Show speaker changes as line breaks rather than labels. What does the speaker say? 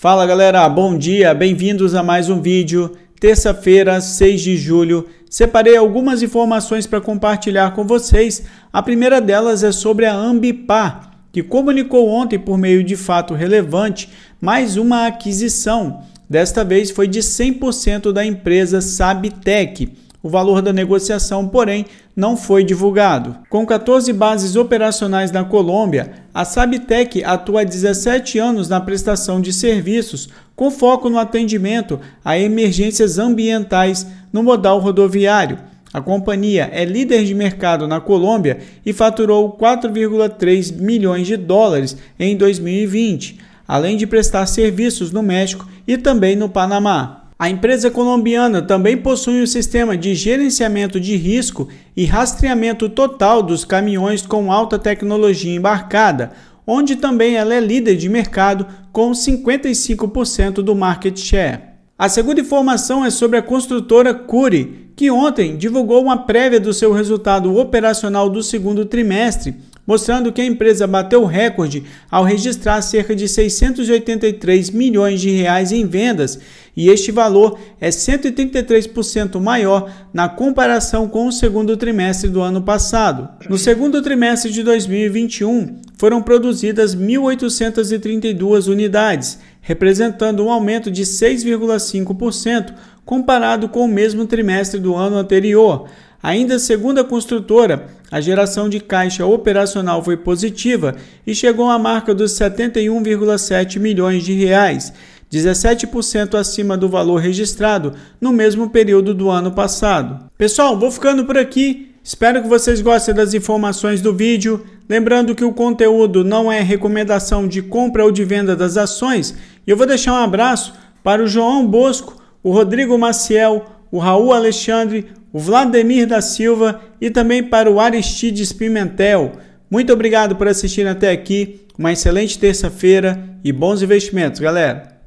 Fala galera, bom dia, bem-vindos a mais um vídeo. Terça-feira, 6 de julho, separei algumas informações para compartilhar com vocês. A primeira delas é sobre a Ambipar, que comunicou ontem, por meio de fato relevante, mais uma aquisição. Desta vez foi de 100% da empresa Sabitec. O valor da negociação, porém, não foi divulgado. Com 14 bases operacionais na Colômbia, a Sabtec atua há 17 anos na prestação de serviços, com foco no atendimento a emergências ambientais no modal rodoviário. A companhia é líder de mercado na Colômbia e faturou 4,3 milhões de dólares em 2020, além de prestar serviços no México e também no Panamá. A empresa colombiana também possui um sistema de gerenciamento de risco e rastreamento total dos caminhões com alta tecnologia embarcada, onde também ela é líder de mercado com 55% do market share. A segunda informação é sobre a construtora Curi que ontem divulgou uma prévia do seu resultado operacional do segundo trimestre, mostrando que a empresa bateu recorde ao registrar cerca de 683 milhões de reais em vendas, e este valor é 133% maior na comparação com o segundo trimestre do ano passado. No segundo trimestre de 2021, foram produzidas 1.832 unidades, representando um aumento de 6,5% comparado com o mesmo trimestre do ano anterior. Ainda segundo a construtora, a geração de caixa operacional foi positiva e chegou à marca dos 71,7 milhões de reais, 17% acima do valor registrado no mesmo período do ano passado. Pessoal, vou ficando por aqui. Espero que vocês gostem das informações do vídeo. Lembrando que o conteúdo não é recomendação de compra ou de venda das ações. E eu vou deixar um abraço para o João Bosco o Rodrigo Maciel, o Raul Alexandre, o Vladimir da Silva e também para o Aristides Pimentel. Muito obrigado por assistir até aqui. Uma excelente terça-feira e bons investimentos, galera!